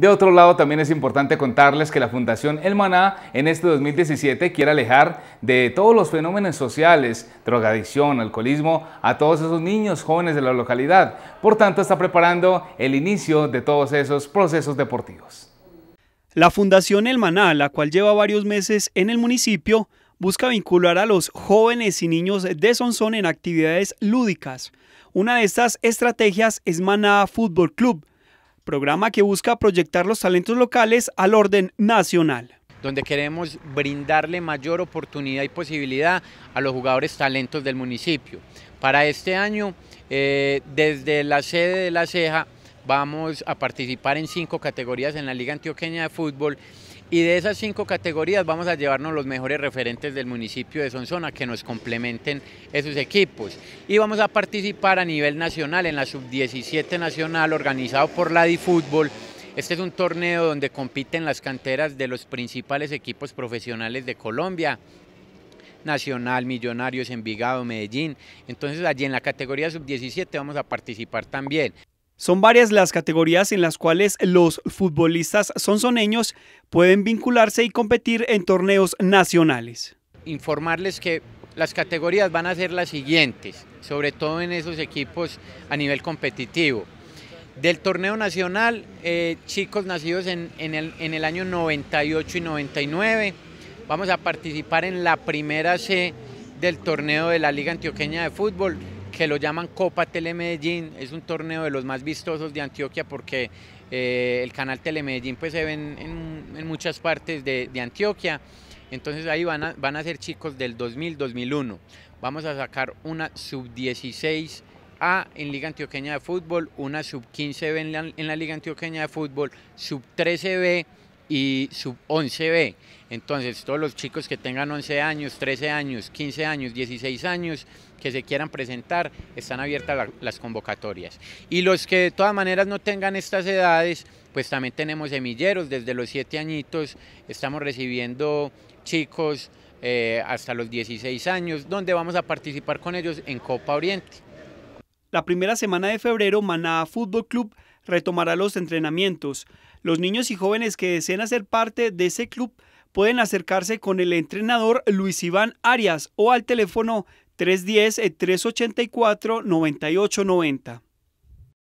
De otro lado, también es importante contarles que la Fundación El Maná en este 2017 quiere alejar de todos los fenómenos sociales, drogadicción, alcoholismo, a todos esos niños jóvenes de la localidad. Por tanto, está preparando el inicio de todos esos procesos deportivos. La Fundación El Maná, la cual lleva varios meses en el municipio, busca vincular a los jóvenes y niños de Sonsón en actividades lúdicas. Una de estas estrategias es Maná Fútbol Club, programa que busca proyectar los talentos locales al orden nacional donde queremos brindarle mayor oportunidad y posibilidad a los jugadores talentos del municipio. Para este año, eh, desde la sede de La Ceja, Vamos a participar en cinco categorías en la Liga Antioqueña de Fútbol y de esas cinco categorías vamos a llevarnos los mejores referentes del municipio de Sonsona que nos complementen esos equipos. Y vamos a participar a nivel nacional en la sub-17 nacional organizado por la fútbol Este es un torneo donde compiten las canteras de los principales equipos profesionales de Colombia. Nacional, Millonarios, Envigado, Medellín. Entonces allí en la categoría sub-17 vamos a participar también. Son varias las categorías en las cuales los futbolistas sonsoneños pueden vincularse y competir en torneos nacionales. Informarles que las categorías van a ser las siguientes, sobre todo en esos equipos a nivel competitivo. Del torneo nacional, eh, chicos nacidos en, el, en el año 98 y 99, vamos a participar en la primera C del torneo de la Liga Antioqueña de Fútbol, que lo llaman Copa Telemedellín, es un torneo de los más vistosos de Antioquia porque eh, el canal Telemedellín pues se ve en, muchas partes de, Antioquia, entonces ahí van a, van a ser chicos del 2000-2001. Vamos a sacar una sub-16 a en Liga Antioqueña de Fútbol, una sub-15B en la Liga Antioqueña de Fútbol, sub-13B y sub 11B. Entonces, todos los chicos que tengan 11 años, 13 años, 15 años, 16 años, que se quieran presentar, están abiertas las convocatorias. Y los que de todas maneras no tengan estas edades, pues también tenemos semilleros, desde los 7 añitos estamos recibiendo chicos eh, hasta los 16 años, donde vamos a participar con ellos en Copa Oriente. La primera semana de febrero, Manada Fútbol Club retomará los entrenamientos. Los niños y jóvenes que deseen hacer parte de ese club pueden acercarse con el entrenador Luis Iván Arias o al teléfono 310-384-9890.